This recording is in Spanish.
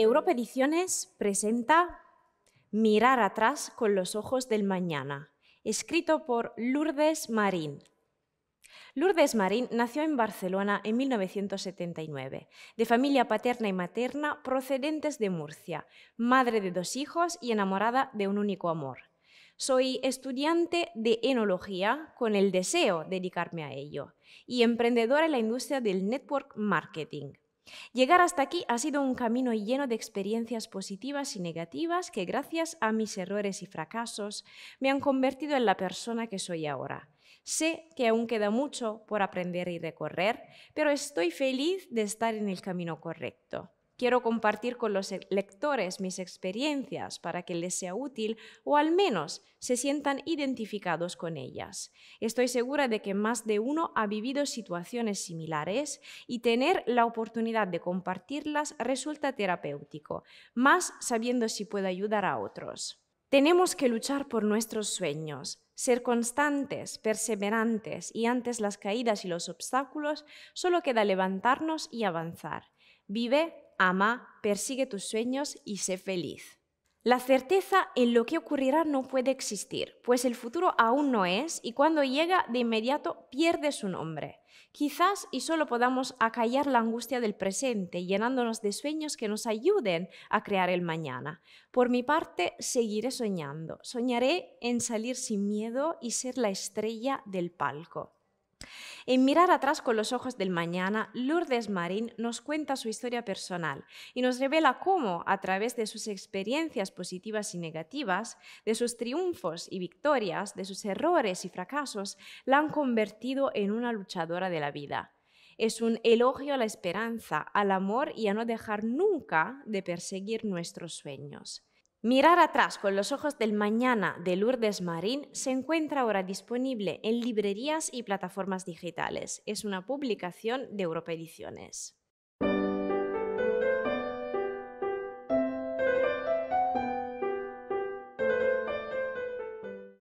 Europa Ediciones presenta Mirar atrás con los ojos del mañana, escrito por Lourdes Marín. Lourdes Marín nació en Barcelona en 1979, de familia paterna y materna procedentes de Murcia, madre de dos hijos y enamorada de un único amor. Soy estudiante de enología con el deseo de dedicarme a ello y emprendedora en la industria del network marketing. Llegar hasta aquí ha sido un camino lleno de experiencias positivas y negativas que gracias a mis errores y fracasos me han convertido en la persona que soy ahora. Sé que aún queda mucho por aprender y recorrer, pero estoy feliz de estar en el camino correcto. Quiero compartir con los lectores mis experiencias para que les sea útil o al menos se sientan identificados con ellas. Estoy segura de que más de uno ha vivido situaciones similares y tener la oportunidad de compartirlas resulta terapéutico, más sabiendo si puede ayudar a otros. Tenemos que luchar por nuestros sueños, ser constantes, perseverantes y antes las caídas y los obstáculos solo queda levantarnos y avanzar. Vive, ama, persigue tus sueños y sé feliz. La certeza en lo que ocurrirá no puede existir, pues el futuro aún no es y cuando llega de inmediato pierde su nombre. Quizás y solo podamos acallar la angustia del presente, llenándonos de sueños que nos ayuden a crear el mañana. Por mi parte, seguiré soñando. Soñaré en salir sin miedo y ser la estrella del palco. En Mirar atrás con los ojos del mañana, Lourdes Marín nos cuenta su historia personal y nos revela cómo, a través de sus experiencias positivas y negativas, de sus triunfos y victorias, de sus errores y fracasos, la han convertido en una luchadora de la vida. Es un elogio a la esperanza, al amor y a no dejar nunca de perseguir nuestros sueños. Mirar atrás con los ojos del mañana de Lourdes Marín se encuentra ahora disponible en librerías y plataformas digitales. Es una publicación de Europa Ediciones.